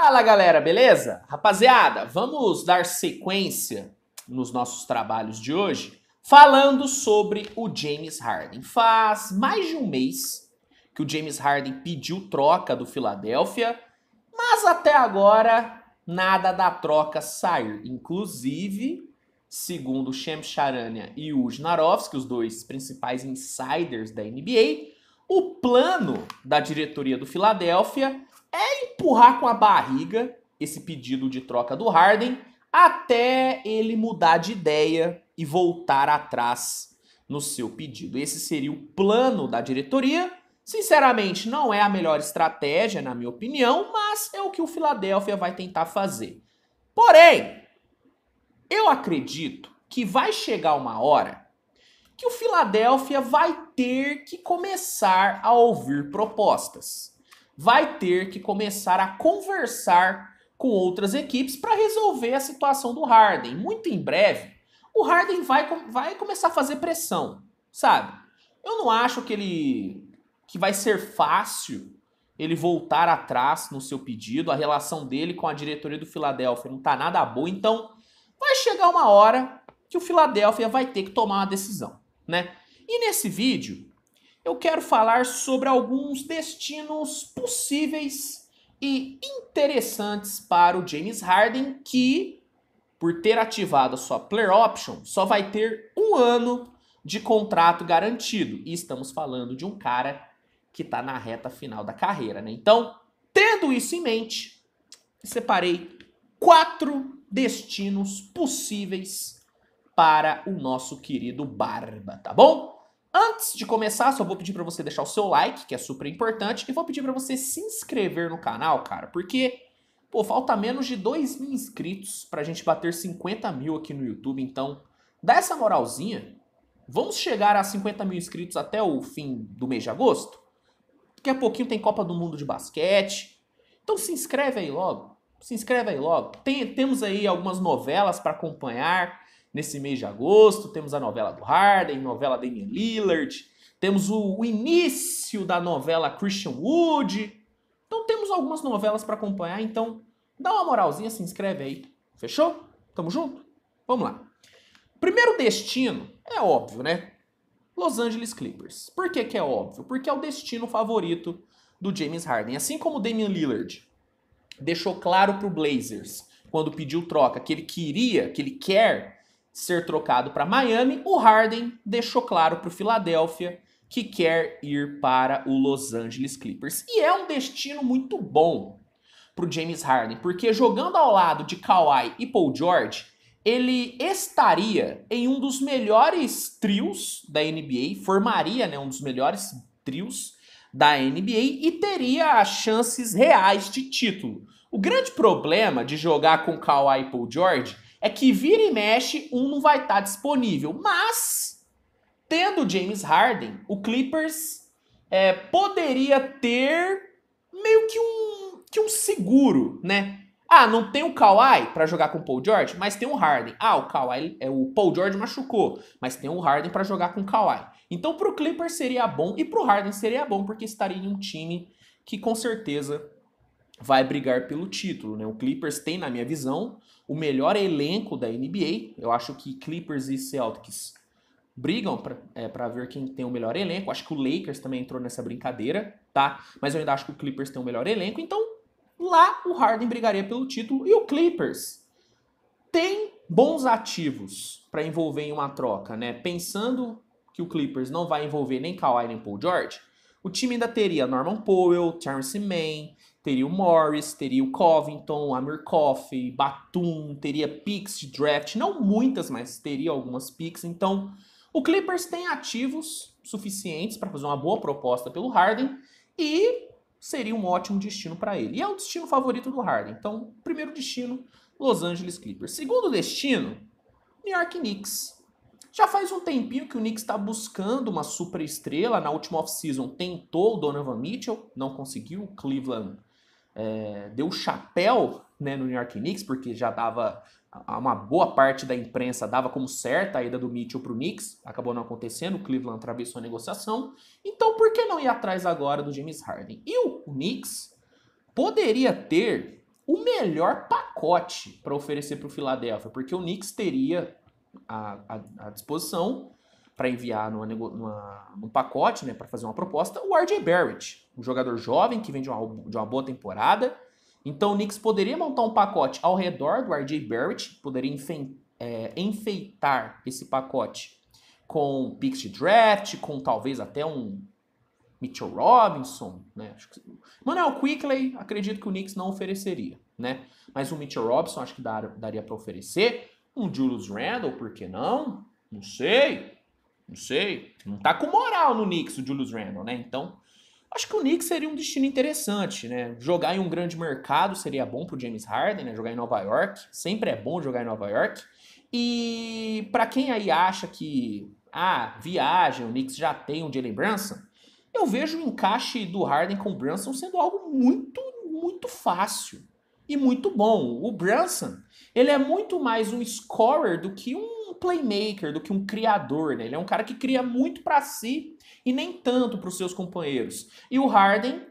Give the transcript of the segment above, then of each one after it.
Fala galera, beleza? Rapaziada, vamos dar sequência nos nossos trabalhos de hoje falando sobre o James Harden. Faz mais de um mês que o James Harden pediu troca do filadélfia mas até agora nada da troca saiu. Inclusive, segundo Shem Charania e Uj Narovski, os dois principais insiders da NBA, o plano da diretoria do filadélfia é empurrar com a barriga esse pedido de troca do Harden até ele mudar de ideia e voltar atrás no seu pedido. Esse seria o plano da diretoria. Sinceramente, não é a melhor estratégia, na minha opinião, mas é o que o Philadelphia vai tentar fazer. Porém, eu acredito que vai chegar uma hora que o Philadelphia vai ter que começar a ouvir propostas vai ter que começar a conversar com outras equipes para resolver a situação do Harden. Muito em breve, o Harden vai, vai começar a fazer pressão, sabe? Eu não acho que ele que vai ser fácil ele voltar atrás no seu pedido. A relação dele com a diretoria do Filadélfia não tá nada boa, então vai chegar uma hora que o Filadélfia vai ter que tomar uma decisão, né? E nesse vídeo eu quero falar sobre alguns destinos possíveis e interessantes para o James Harden, que, por ter ativado a sua player option, só vai ter um ano de contrato garantido. E estamos falando de um cara que está na reta final da carreira, né? Então, tendo isso em mente, separei quatro destinos possíveis para o nosso querido Barba, tá bom? Antes de começar, só vou pedir para você deixar o seu like, que é super importante, e vou pedir para você se inscrever no canal, cara, porque pô, falta menos de 2 mil inscritos para a gente bater 50 mil aqui no YouTube, então dá essa moralzinha. Vamos chegar a 50 mil inscritos até o fim do mês de agosto? Daqui a pouquinho tem Copa do Mundo de Basquete. Então se inscreve aí logo. Se inscreve aí logo. Tem, temos aí algumas novelas para acompanhar. Nesse mês de agosto, temos a novela do Harden, novela Damian Lillard, temos o, o início da novela Christian Wood. Então temos algumas novelas para acompanhar, então dá uma moralzinha, se inscreve aí. Fechou? Tamo junto? Vamos lá. Primeiro destino, é óbvio, né? Los Angeles Clippers. Por que, que é óbvio? Porque é o destino favorito do James Harden. Assim como Damian Lillard deixou claro para o Blazers, quando pediu troca, que ele queria, que ele quer ser trocado para Miami, o Harden deixou claro para o Filadélfia que quer ir para o Los Angeles Clippers. E é um destino muito bom para o James Harden, porque jogando ao lado de Kawhi e Paul George, ele estaria em um dos melhores trios da NBA, formaria né, um dos melhores trios da NBA e teria as chances reais de título. O grande problema de jogar com Kawhi e Paul George é que vira e mexe, um não vai estar tá disponível. Mas, tendo James Harden, o Clippers é, poderia ter meio que um, que um seguro, né? Ah, não tem o Kawhi para jogar com o Paul George, mas tem o Harden. Ah, o Kawhi, é, o Paul George machucou, mas tem o Harden para jogar com o Kawhi. Então, pro Clippers seria bom e pro Harden seria bom porque estaria em um time que com certeza vai brigar pelo título. Né? O Clippers tem, na minha visão, o melhor elenco da NBA. Eu acho que Clippers e Celtics brigam para é, ver quem tem o melhor elenco. Acho que o Lakers também entrou nessa brincadeira, tá? Mas eu ainda acho que o Clippers tem o melhor elenco. Então, lá o Harden brigaria pelo título. E o Clippers tem bons ativos para envolver em uma troca, né? Pensando que o Clippers não vai envolver nem Kawhi nem Paul George, o time ainda teria Norman Powell, Terrence Mann, teria o Morris, teria o Covington, Amir Coffey, Batum, teria picks de draft, não muitas, mas teria algumas picks. Então, o Clippers tem ativos suficientes para fazer uma boa proposta pelo Harden e seria um ótimo destino para ele. E é o destino favorito do Harden. Então, primeiro destino, Los Angeles Clippers. Segundo destino, New York Knicks. Já faz um tempinho que o Knicks está buscando uma super estrela. Na última off-season tentou o Donovan Mitchell, não conseguiu. O Cleveland é, deu chapéu né, no New York Knicks, porque já dava uma boa parte da imprensa dava como certa a ida do Mitchell para o Knicks, acabou não acontecendo, o Cleveland atravessou a negociação, então por que não ir atrás agora do James Harden? E o Knicks poderia ter o melhor pacote para oferecer para o Philadelphia, porque o Knicks teria à, à disposição para enviar numa, numa, num pacote, né, para fazer uma proposta, o RJ Barrett, um jogador jovem que vem de uma, de uma boa temporada. Então o Knicks poderia montar um pacote ao redor do RJ Barrett, poderia enfe, é, enfeitar esse pacote com picks de draft, com talvez até um Mitchell Robinson, né? Acho que... Manuel Quickley, acredito que o Knicks não ofereceria, né? Mas o Mitchell Robinson acho que dar, daria para oferecer. Um Julius Randle, por que não? Não sei. Não sei. Não tá com moral no Knicks o Julius Randle, né? Então, acho que o Knicks seria um destino interessante, né? Jogar em um grande mercado seria bom pro James Harden, né? Jogar em Nova York. Sempre é bom jogar em Nova York. E para quem aí acha que, ah, viagem, o Knicks já tem um Jalen Branson, eu vejo o encaixe do Harden com o Branson sendo algo muito, muito fácil e muito bom. O Branson, ele é muito mais um scorer do que um um playmaker, do que um criador, né? Ele é um cara que cria muito para si e nem tanto para os seus companheiros. E o Harden,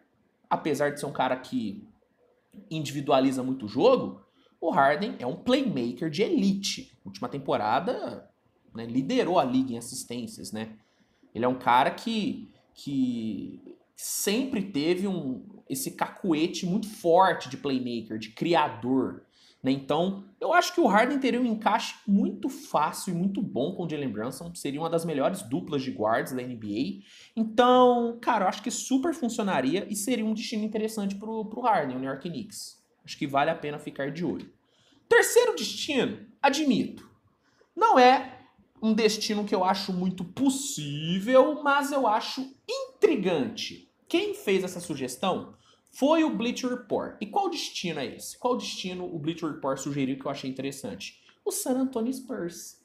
apesar de ser um cara que individualiza muito o jogo, o Harden é um playmaker de elite. Última temporada, né, liderou a liga em assistências, né? Ele é um cara que, que sempre teve um, esse cacuete muito forte de playmaker, de criador. Né? Então, eu acho que o Harden teria um encaixe muito fácil e muito bom com o Jalen Brunson. Seria uma das melhores duplas de guards da NBA. Então, cara, eu acho que super funcionaria e seria um destino interessante pro, pro Harden, o New York Knicks. Acho que vale a pena ficar de olho. Terceiro destino, admito. Não é um destino que eu acho muito possível, mas eu acho intrigante. Quem fez essa sugestão foi o Bleacher Report. E qual destino é esse? Qual destino o Bleacher Report sugeriu que eu achei interessante? O San Antonio Spurs.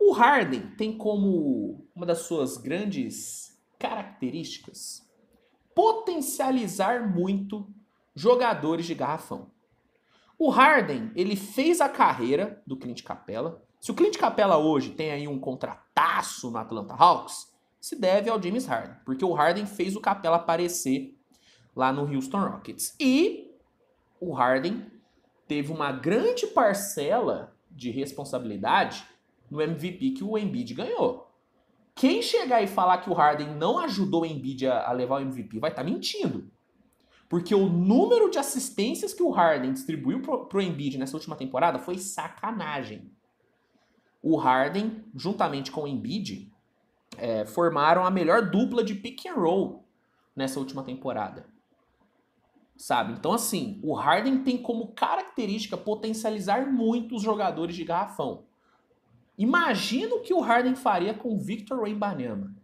O Harden tem como uma das suas grandes características potencializar muito jogadores de garrafão. O Harden, ele fez a carreira do Clint Capella. Se o Clint Capella hoje tem aí um contrataço no Atlanta Hawks, se deve ao James Harden, porque o Harden fez o Capella aparecer lá no Houston Rockets. E o Harden teve uma grande parcela de responsabilidade no MVP que o Embiid ganhou. Quem chegar e falar que o Harden não ajudou o Embiid a, a levar o MVP vai estar tá mentindo. Porque o número de assistências que o Harden distribuiu para o Embiid nessa última temporada foi sacanagem. O Harden, juntamente com o Embiid, é, formaram a melhor dupla de pick and roll nessa última temporada sabe? Então, assim, o Harden tem como característica potencializar muito os jogadores de garrafão. Imagina o que o Harden faria com o Victor Wembanyama.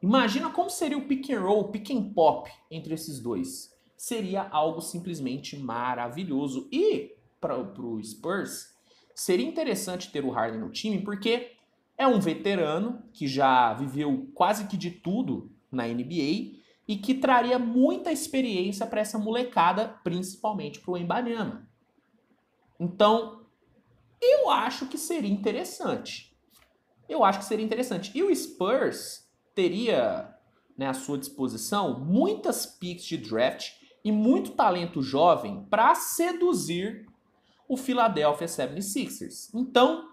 Imagina como seria o pick and roll, pick and pop entre esses dois. Seria algo simplesmente maravilhoso. E para o Spurs, seria interessante ter o Harden no time, porque é um veterano que já viveu quase que de tudo na NBA e que traria muita experiência para essa molecada, principalmente para o Embanyama. Então, eu acho que seria interessante. Eu acho que seria interessante. E o Spurs teria né, à sua disposição muitas picks de draft e muito talento jovem para seduzir o Philadelphia 76ers. Então,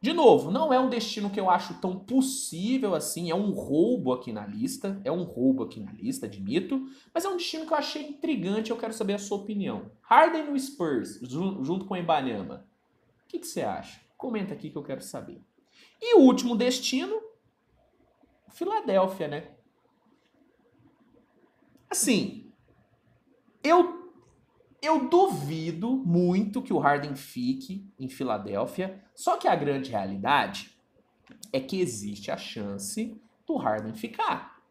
de novo, não é um destino que eu acho tão possível assim, é um roubo aqui na lista, é um roubo aqui na lista, admito, mas é um destino que eu achei intrigante, eu quero saber a sua opinião. Harden no Spurs, junto com o Embanyama, o que, que você acha? Comenta aqui que eu quero saber. E o último destino, Filadélfia, né? Assim, eu eu duvido muito que o Harden fique em Filadélfia, só que a grande realidade é que existe a chance do Harden ficar.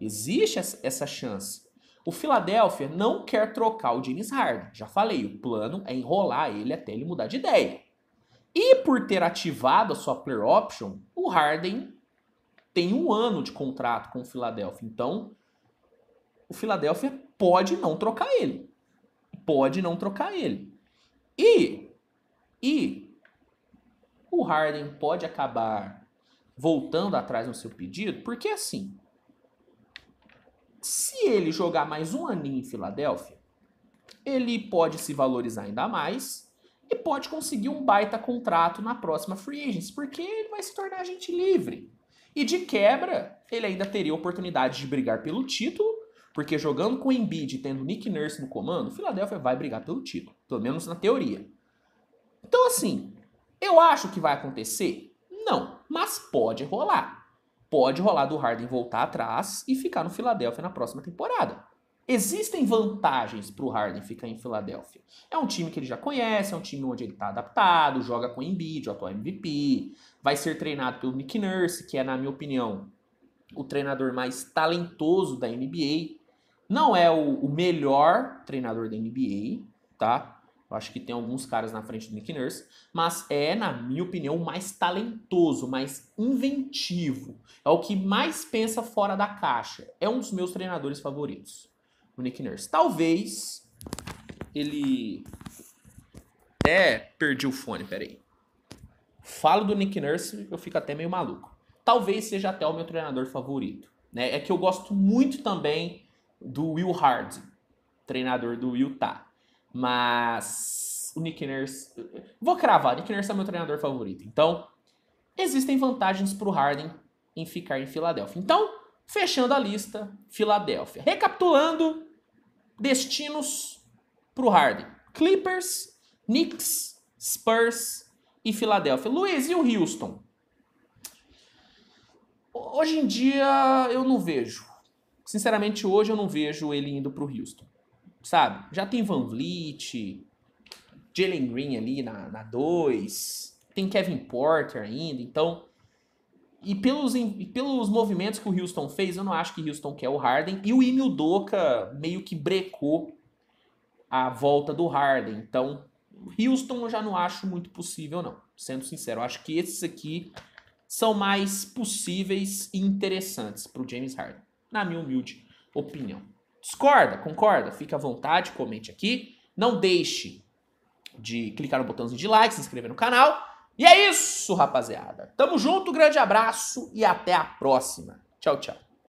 Existe essa chance. O Filadélfia não quer trocar o James Harden. Já falei, o plano é enrolar ele até ele mudar de ideia. E por ter ativado a sua player option, o Harden tem um ano de contrato com o Filadélfia. Então, o Filadélfia pode não trocar ele pode não trocar ele. E, e o Harden pode acabar voltando atrás no seu pedido, porque assim, se ele jogar mais um aninho em Filadélfia, ele pode se valorizar ainda mais e pode conseguir um baita contrato na próxima free agency, porque ele vai se tornar agente livre. E de quebra, ele ainda teria oportunidade de brigar pelo título porque jogando com o Embiid e tendo Nick Nurse no comando, o Philadelphia vai brigar pelo título, pelo menos na teoria. Então assim, eu acho que vai acontecer? Não, mas pode rolar. Pode rolar do Harden voltar atrás e ficar no Philadelphia na próxima temporada. Existem vantagens para o Harden ficar em Filadélfia. É um time que ele já conhece, é um time onde ele está adaptado, joga com o Embiid, o atual MVP, vai ser treinado pelo Nick Nurse, que é, na minha opinião, o treinador mais talentoso da NBA. Não é o, o melhor treinador da NBA, tá? Eu acho que tem alguns caras na frente do Nick Nurse, mas é, na minha opinião, o mais talentoso, mais inventivo. É o que mais pensa fora da caixa. É um dos meus treinadores favoritos, o Nick Nurse. Talvez ele. É, perdi o fone, peraí. Falo do Nick Nurse, eu fico até meio maluco. Talvez seja até o meu treinador favorito. Né? É que eu gosto muito também do Will Hard, treinador do Utah. Mas o Nick Nurse. Vou cravar, Nick Nurse é meu treinador favorito. Então, existem vantagens para o Harden em ficar em Filadélfia. Então, fechando a lista, Filadélfia. Recapitulando, destinos para o Harden: Clippers, Knicks, Spurs e Filadélfia. Luiz, e o Houston? Hoje em dia eu não vejo. Sinceramente, hoje eu não vejo ele indo para o Houston. Sabe? Já tem Van Vliet, Jalen Green ali na 2, tem Kevin Porter ainda, então. E pelos, e pelos movimentos que o Houston fez, eu não acho que o Houston quer o Harden. E o Emil Doca meio que brecou a volta do Harden. Então, Houston eu já não acho muito possível, não. Sendo sincero, eu acho que esses aqui são mais possíveis e interessantes para o James Harden na minha humilde opinião. Discorda, concorda? Fica à vontade, comente aqui. Não deixe de clicar no botãozinho de like, se inscrever no canal. E é isso, rapaziada. Tamo junto, grande abraço e até a próxima. Tchau, tchau.